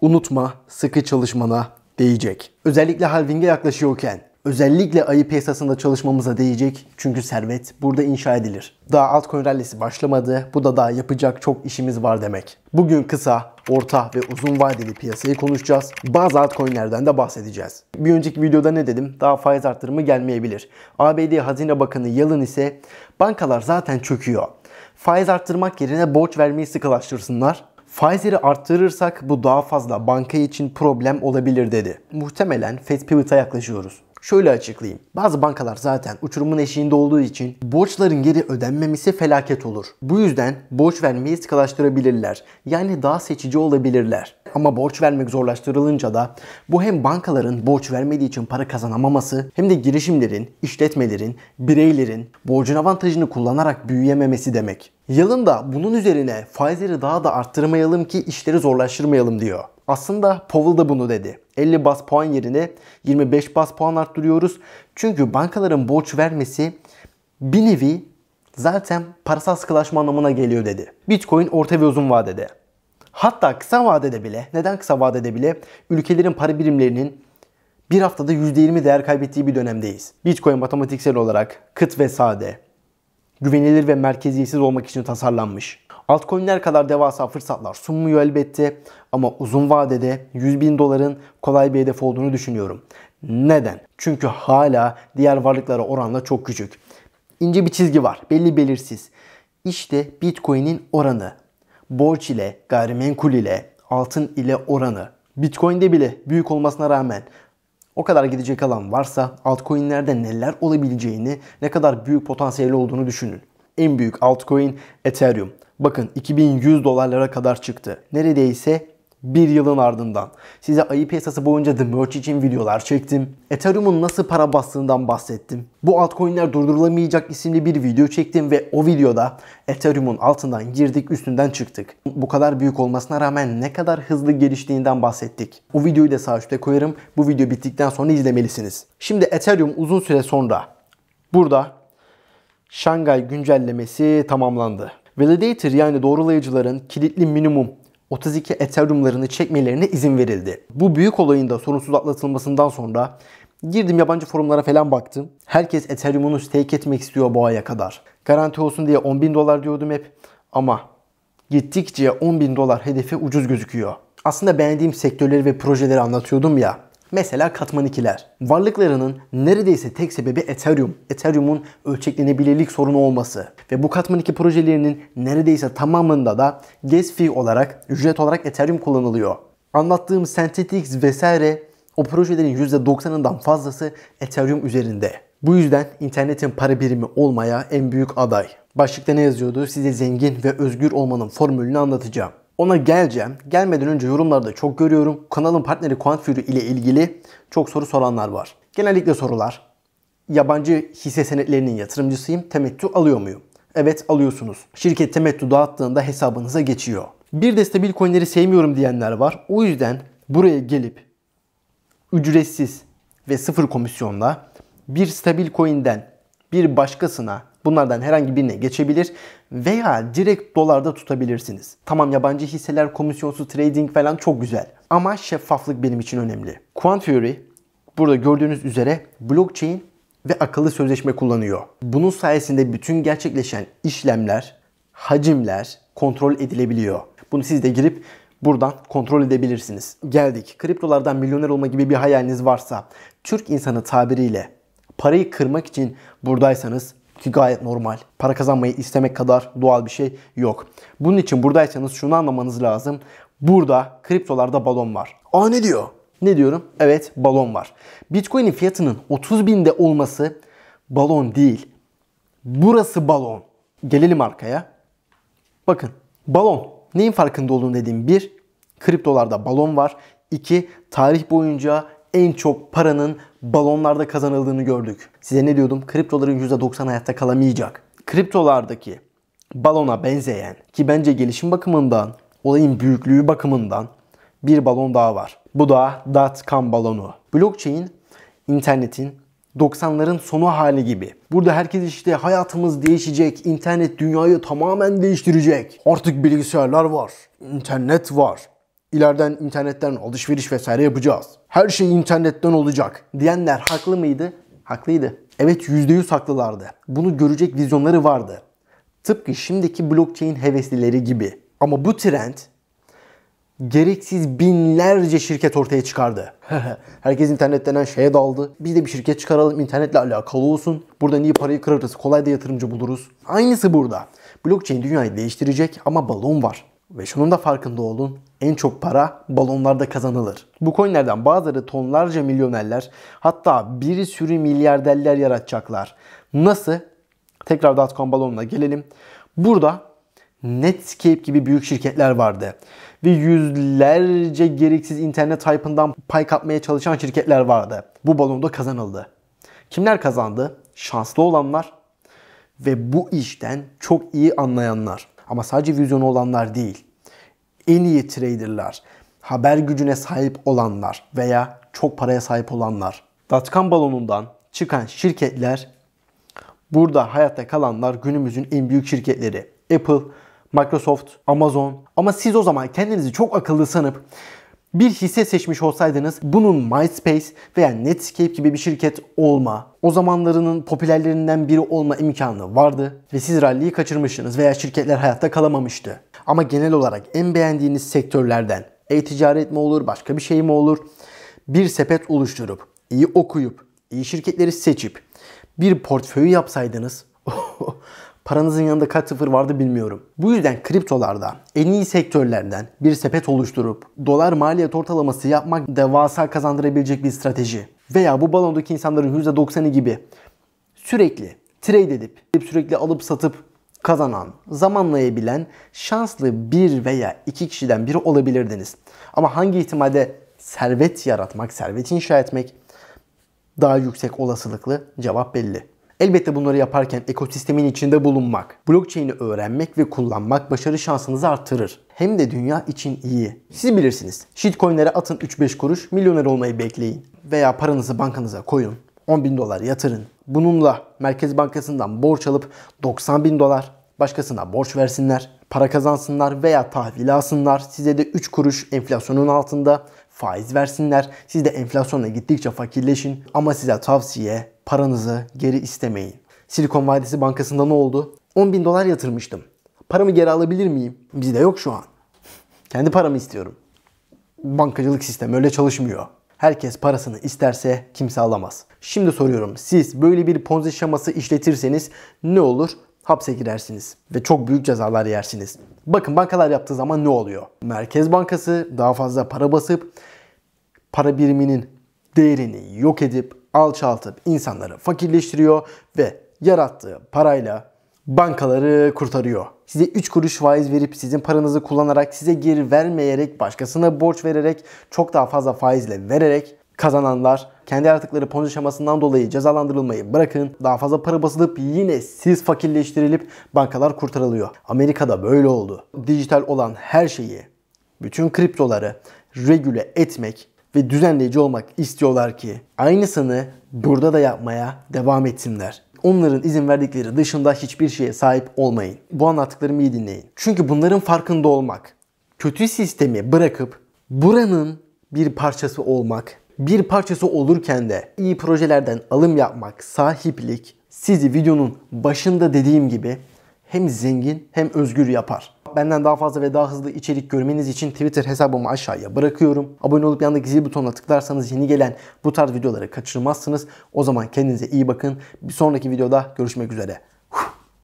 unutma sıkı çalışmana değecek. Özellikle halvinge yaklaşıyorken özellikle ayı piyasasında çalışmamıza değecek. Çünkü servet burada inşa edilir. Daha altcoin rallisi başlamadı. Bu da daha yapacak çok işimiz var demek. Bugün kısa, orta ve uzun vadeli piyasayı konuşacağız. Bazı altcoin'lerden de bahsedeceğiz. Bir önceki videoda ne dedim? Daha faiz artırımı gelmeyebilir. ABD Hazine Bakanı Yalın ise bankalar zaten çöküyor. Faiz arttırmak yerine borç vermeyi sıkılaştırsınlar Faizleri arttırırsak bu daha fazla banka için problem olabilir dedi. Muhtemelen Fed Pivot'a yaklaşıyoruz. Şöyle açıklayayım. Bazı bankalar zaten uçurumun eşiğinde olduğu için borçların geri ödenmemesi felaket olur. Bu yüzden borç vermeyi sıkılaştırabilirler. Yani daha seçici olabilirler. Ama borç vermek zorlaştırılınca da bu hem bankaların borç vermediği için para kazanamaması hem de girişimlerin, işletmelerin, bireylerin borcun avantajını kullanarak büyüyememesi demek. Yalın da bunun üzerine faizleri daha da arttırmayalım ki işleri zorlaştırmayalım diyor. Aslında Powell da bunu dedi. 50 bas puan yerine 25 bas puan arttırıyoruz. Çünkü bankaların borç vermesi bir nevi zaten parasal sıkılaşma anlamına geliyor dedi. Bitcoin orta ve uzun vadede. Hatta kısa vadede bile, neden kısa vadede bile ülkelerin para birimlerinin bir haftada %20 değer kaybettiği bir dönemdeyiz. Bitcoin matematiksel olarak kıt ve sade, güvenilir ve merkeziyetsiz olmak için tasarlanmış. Altcoin'ler kadar devasa fırsatlar sunmuyor elbette ama uzun vadede 100 bin doların kolay bir hedef olduğunu düşünüyorum. Neden? Çünkü hala diğer varlıklara oranla çok küçük. İnce bir çizgi var, belli belirsiz. İşte Bitcoin'in oranı borç ile, gayrimenkul ile, altın ile oranı, Bitcoin'de bile büyük olmasına rağmen o kadar gidecek alan varsa altcoin'lerde neler olabileceğini, ne kadar büyük potansiyeli olduğunu düşünün. En büyük altcoin Ethereum. Bakın 2100 dolarlara kadar çıktı. Neredeyse bir yılın ardından. Size ayı piyasası boyunca The Merge için videolar çektim. Ethereum'un nasıl para bastığından bahsettim. Bu altcoin'ler durdurulamayacak isimli bir video çektim ve o videoda Ethereum'un altından girdik üstünden çıktık. Bu kadar büyük olmasına rağmen ne kadar hızlı geliştiğinden bahsettik. O videoyu da sağ üstte koyarım. Bu video bittikten sonra izlemelisiniz. Şimdi Ethereum uzun süre sonra burada Şangay güncellemesi tamamlandı. Validator yani doğrulayıcıların kilitli minimum 32 Ethereum'larını çekmelerine izin verildi. Bu büyük olayın da sorunsuz atlatılmasından sonra girdim yabancı forumlara falan baktım. Herkes Ethereum'unu stake etmek istiyor bu aya kadar. Garanti olsun diye 10 bin dolar diyordum hep ama gittikçe 10 bin dolar hedefi ucuz gözüküyor. Aslında beğendiğim sektörleri ve projeleri anlatıyordum ya. Mesela katman ikiler, Varlıklarının neredeyse tek sebebi Ethereum. Ethereum'un ölçeklenebilirlik sorunu olması. Ve bu katman iki projelerinin neredeyse tamamında da gas fee olarak, ücret olarak Ethereum kullanılıyor. Anlattığım Synthetix vesaire o projelerin %90'ından fazlası Ethereum üzerinde. Bu yüzden internetin para birimi olmaya en büyük aday. Başlıkta ne yazıyordu? Size zengin ve özgür olmanın formülünü anlatacağım. Ona geleceğim. Gelmeden önce yorumlarda çok görüyorum. Kanalın partneri Quantfury ile ilgili çok soru soranlar var. Genellikle sorular. Yabancı hisse senetlerinin yatırımcısıyım. Temettü alıyor muyum? Evet alıyorsunuz. Şirket temettü dağıttığında hesabınıza geçiyor. Bir de stabil coinleri sevmiyorum diyenler var. O yüzden buraya gelip ücretsiz ve sıfır komisyonla bir stabil coin'den bir başkasına bunlardan herhangi birine geçebilir veya direkt dolarda tutabilirsiniz. Tamam yabancı hisseler, komisyonsuz trading falan çok güzel. Ama şeffaflık benim için önemli. Quantuary burada gördüğünüz üzere blockchain ve akıllı sözleşme kullanıyor. Bunun sayesinde bütün gerçekleşen işlemler, hacimler kontrol edilebiliyor. Bunu siz de girip buradan kontrol edebilirsiniz. Geldik. Kriptolardan milyoner olma gibi bir hayaliniz varsa, Türk insanı tabiriyle parayı kırmak için buradaysanız ki gayet normal. Para kazanmayı istemek kadar doğal bir şey yok. Bunun için buradaysanız şunu anlamanız lazım. Burada kriptolarda balon var. Aa ne diyor? Ne diyorum? Evet balon var. Bitcoin'in fiyatının 30 binde olması balon değil. Burası balon. Gelelim arkaya. Bakın balon. Neyin farkında olun dediğim bir, kriptolarda balon var. İki, tarih boyunca en çok paranın balonlarda kazanıldığını gördük. Size ne diyordum? Kriptoların %90 hayatta kalamayacak. Kriptolardaki balona benzeyen ki bence gelişim bakımından, olayın büyüklüğü bakımından bir balon daha var. Bu da dotcom balonu. Blockchain internetin 90'ların sonu hali gibi. Burada herkes işte hayatımız değişecek, internet dünyayı tamamen değiştirecek. Artık bilgisayarlar var, internet var. İleriden internetten alışveriş vesaire yapacağız her şey internetten olacak diyenler haklı mıydı? Haklıydı. Evet %100 haklılardı. Bunu görecek vizyonları vardı. Tıpkı şimdiki blockchain heveslileri gibi. Ama bu trend gereksiz binlerce şirket ortaya çıkardı. Herkes internet denen şeye daldı. Biz de bir şirket çıkaralım internetle alakalı olsun. Burada iyi parayı kırarız. Kolay da yatırımcı buluruz. Aynısı burada. Blockchain dünyayı değiştirecek ama balon var. Ve şunun da farkında olun. En çok para balonlarda kazanılır. Bu coinlerden bazıları tonlarca milyonerler hatta bir sürü milyarderler yaratacaklar. Nasıl? Tekrar dotcom balonuna gelelim. Burada Netscape gibi büyük şirketler vardı. Ve yüzlerce gereksiz internet hype'ından pay kapmaya çalışan şirketler vardı. Bu balonda kazanıldı. Kimler kazandı? Şanslı olanlar ve bu işten çok iyi anlayanlar. Ama sadece vizyonu olanlar değil. En iyi traderlar, haber gücüne sahip olanlar veya çok paraya sahip olanlar. Dotcom balonundan çıkan şirketler burada hayatta kalanlar günümüzün en büyük şirketleri. Apple, Microsoft, Amazon. Ama siz o zaman kendinizi çok akıllı sanıp bir hisse seçmiş olsaydınız bunun MySpace veya Netscape gibi bir şirket olma, o zamanlarının popülerlerinden biri olma imkanı vardı ve siz rally'yi kaçırmışsınız veya şirketler hayatta kalamamıştı. Ama genel olarak en beğendiğiniz sektörlerden e-ticaret mi olur, başka bir şey mi olur? Bir sepet oluşturup, iyi okuyup, iyi şirketleri seçip bir portföyü yapsaydınız paranızın yanında kaç sıfır vardı bilmiyorum. Bu yüzden kriptolarda en iyi sektörlerden bir sepet oluşturup dolar maliyet ortalaması yapmak devasa kazandırabilecek bir strateji. Veya bu balondaki insanların %90'ı gibi sürekli trade edip sürekli alıp satıp kazanan, zamanlayabilen şanslı bir veya iki kişiden biri olabilirdiniz. Ama hangi ihtimalde servet yaratmak, servet inşa etmek daha yüksek olasılıklı cevap belli. Elbette bunları yaparken ekosistemin içinde bulunmak, blockchain'i öğrenmek ve kullanmak başarı şansınızı arttırır. Hem de dünya için iyi. Siz bilirsiniz. Shitcoin'lere atın 3-5 kuruş, milyoner olmayı bekleyin. Veya paranızı bankanıza koyun. 10 bin dolar yatırın. Bununla Merkez Bankası'ndan borç alıp 90 bin dolar başkasına borç versinler, para kazansınlar veya tahvil alsınlar. Size de 3 kuruş enflasyonun altında faiz versinler. Siz de enflasyona gittikçe fakirleşin ama size tavsiye Paranızı geri istemeyin. Silikon Vadisi Bankası'nda ne oldu? 10 bin dolar yatırmıştım. Paramı geri alabilir miyim? Bizde yok şu an. Kendi paramı istiyorum. Bankacılık sistemi öyle çalışmıyor. Herkes parasını isterse kimse alamaz. Şimdi soruyorum siz böyle bir ponzi şaması işletirseniz ne olur? Hapse girersiniz ve çok büyük cezalar yersiniz. Bakın bankalar yaptığı zaman ne oluyor? Merkez Bankası daha fazla para basıp para biriminin değerini yok edip alçaltıp insanları fakirleştiriyor ve yarattığı parayla bankaları kurtarıyor. Size 3 kuruş faiz verip sizin paranızı kullanarak size geri vermeyerek başkasına borç vererek çok daha fazla faizle vererek kazananlar kendi artıkları ponzi şemasından dolayı cezalandırılmayı bırakın. Daha fazla para basılıp yine siz fakirleştirilip bankalar kurtarılıyor. Amerika'da böyle oldu. Dijital olan her şeyi, bütün kriptoları regüle etmek ve düzenleyici olmak istiyorlar ki aynısını burada da yapmaya devam etsinler. Onların izin verdikleri dışında hiçbir şeye sahip olmayın. Bu anlattıklarımı iyi dinleyin. Çünkü bunların farkında olmak, kötü sistemi bırakıp buranın bir parçası olmak, bir parçası olurken de iyi projelerden alım yapmak, sahiplik sizi videonun başında dediğim gibi hem zengin hem özgür yapar. Benden daha fazla ve daha hızlı içerik görmeniz için Twitter hesabımı aşağıya bırakıyorum. Abone olup yanındaki zil butonuna tıklarsanız yeni gelen bu tarz videoları kaçırmazsınız. O zaman kendinize iyi bakın. Bir sonraki videoda görüşmek üzere.